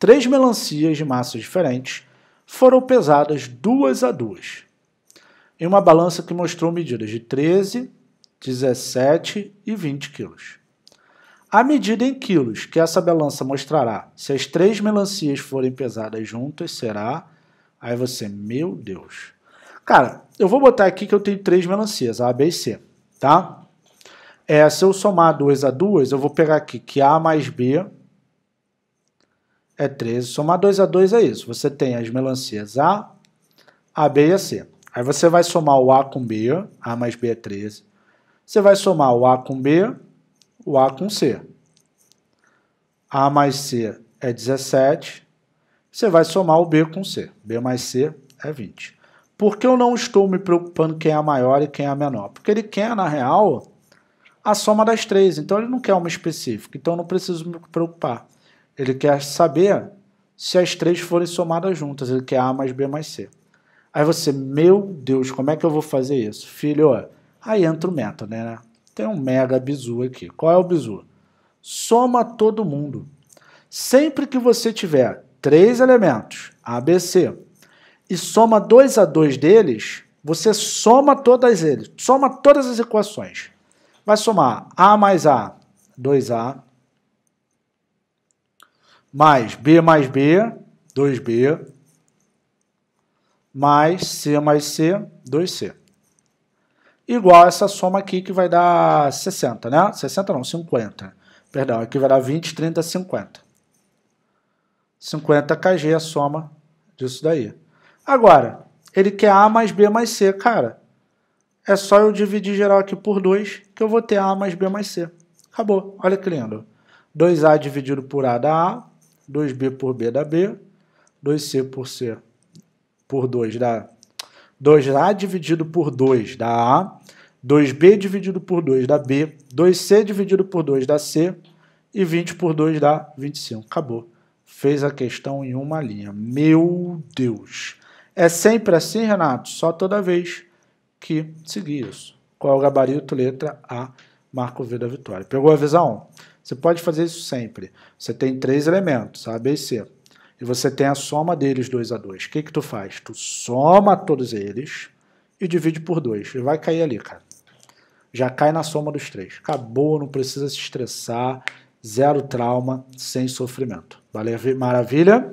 três melancias de massas diferentes foram pesadas duas a duas, em uma balança que mostrou medidas de 13, 17 e 20 quilos. A medida em quilos que essa balança mostrará se as três melancias forem pesadas juntas, será. Aí você, meu Deus. Cara, eu vou botar aqui que eu tenho três melancias, A, B e C, tá? É, se eu somar 2 a 2, eu vou pegar aqui que A mais B é 13. Somar 2 a 2 é isso. Você tem as melancias A, A, B e a C. Aí você vai somar o A com B, A mais B é 13. Você vai somar o A com B, o A com C. A mais C é 17. Você vai somar o B com C. B mais C é 20. Por que eu não estou me preocupando quem é a maior e quem é a menor? Porque ele quer, na real, a soma das três. Então ele não quer uma específica. Então eu não preciso me preocupar. Ele quer saber se as três forem somadas juntas. Ele quer A mais B mais C. Aí você, meu Deus, como é que eu vou fazer isso? Filho, ó, aí entra o método, né? Tem um mega bizu aqui. Qual é o bizu? Soma todo mundo. Sempre que você tiver três elementos, A, B, C, e soma dois a dois deles, você soma todas eles, soma todas as equações. Vai somar A mais A, 2A, mais B mais B, 2B, mais C mais C, 2C. Igual a essa soma aqui que vai dar 60, né? 60 não, 50. Perdão, aqui vai dar 20, 30, 50. 50 kg é a soma disso daí. Agora, ele quer A mais B mais C, cara. É só eu dividir geral aqui por 2 que eu vou ter A mais B mais C. Acabou. Olha que lindo. 2A dividido por A dá A, 2b por b dá b, 2c por c por 2 dá 2a dividido por 2 dá a, 2b dividido por 2 dá b, 2c dividido por 2 dá c e 20 por 2 dá 25. Acabou. Fez a questão em uma linha. Meu Deus! É sempre assim, Renato? Só toda vez que seguir isso. Qual é o gabarito? Letra A, marco V da vitória. Pegou a visão? Você pode fazer isso sempre. Você tem três elementos, A, B e C. E você tem a soma deles dois a dois. O que, que tu faz? Tu soma todos eles e divide por dois. E vai cair ali, cara. Já cai na soma dos três. Acabou, não precisa se estressar. Zero trauma, sem sofrimento. Valeu, maravilha?